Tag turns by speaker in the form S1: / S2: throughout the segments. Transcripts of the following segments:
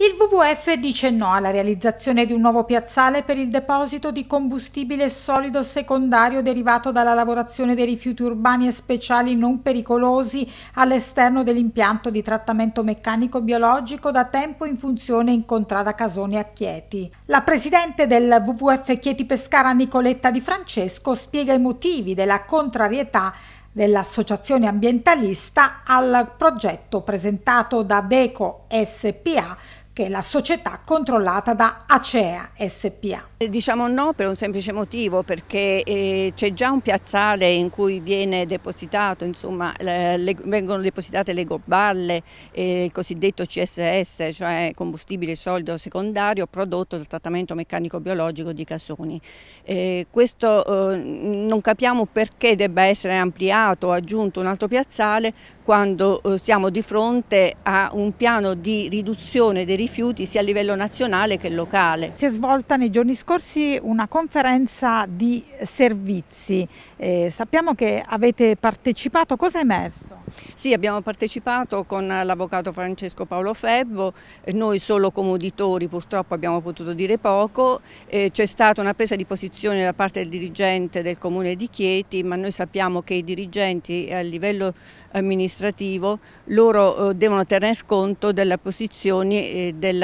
S1: Il WWF dice no alla realizzazione di un nuovo piazzale per il deposito di combustibile solido secondario derivato dalla lavorazione dei rifiuti urbani e speciali non pericolosi all'esterno dell'impianto di trattamento meccanico biologico da tempo in funzione in contrada Casone a Chieti. La presidente del WWF Chieti Pescara Nicoletta Di Francesco spiega i motivi della contrarietà dell'associazione ambientalista al progetto presentato da Deco SPA che è la società controllata da Acea SPA. Diciamo
S2: no per un semplice motivo, perché eh, c'è già un piazzale in cui insomma, le, le, vengono depositate le goballe, eh, il cosiddetto CSS, cioè combustibile solido secondario prodotto dal trattamento meccanico biologico di Casoni. Eh, questo eh, non capiamo perché debba essere ampliato o aggiunto un altro piazzale quando eh, siamo di fronte a un piano di
S1: riduzione dei rifiuti rifiuti sia a livello nazionale che locale. Si è svolta nei giorni scorsi una conferenza di servizi, eh, sappiamo che avete partecipato, cosa è emerso?
S2: Sì, abbiamo partecipato con l'avvocato Francesco Paolo Febbo, eh, noi solo come uditori purtroppo abbiamo potuto dire poco, eh, c'è stata una presa di posizione da parte del dirigente del comune di Chieti, ma noi sappiamo che i dirigenti a livello amministrativo loro eh, devono tener conto delle posizioni degli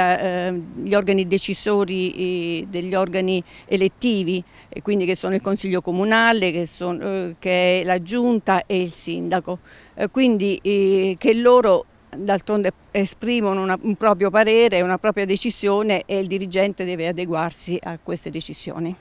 S2: organi decisori, degli organi elettivi, quindi che sono il Consiglio Comunale, che, sono, che è la Giunta e il Sindaco quindi eh, che loro d'altronde esprimono una, un proprio parere, una propria decisione e il dirigente deve adeguarsi a queste decisioni.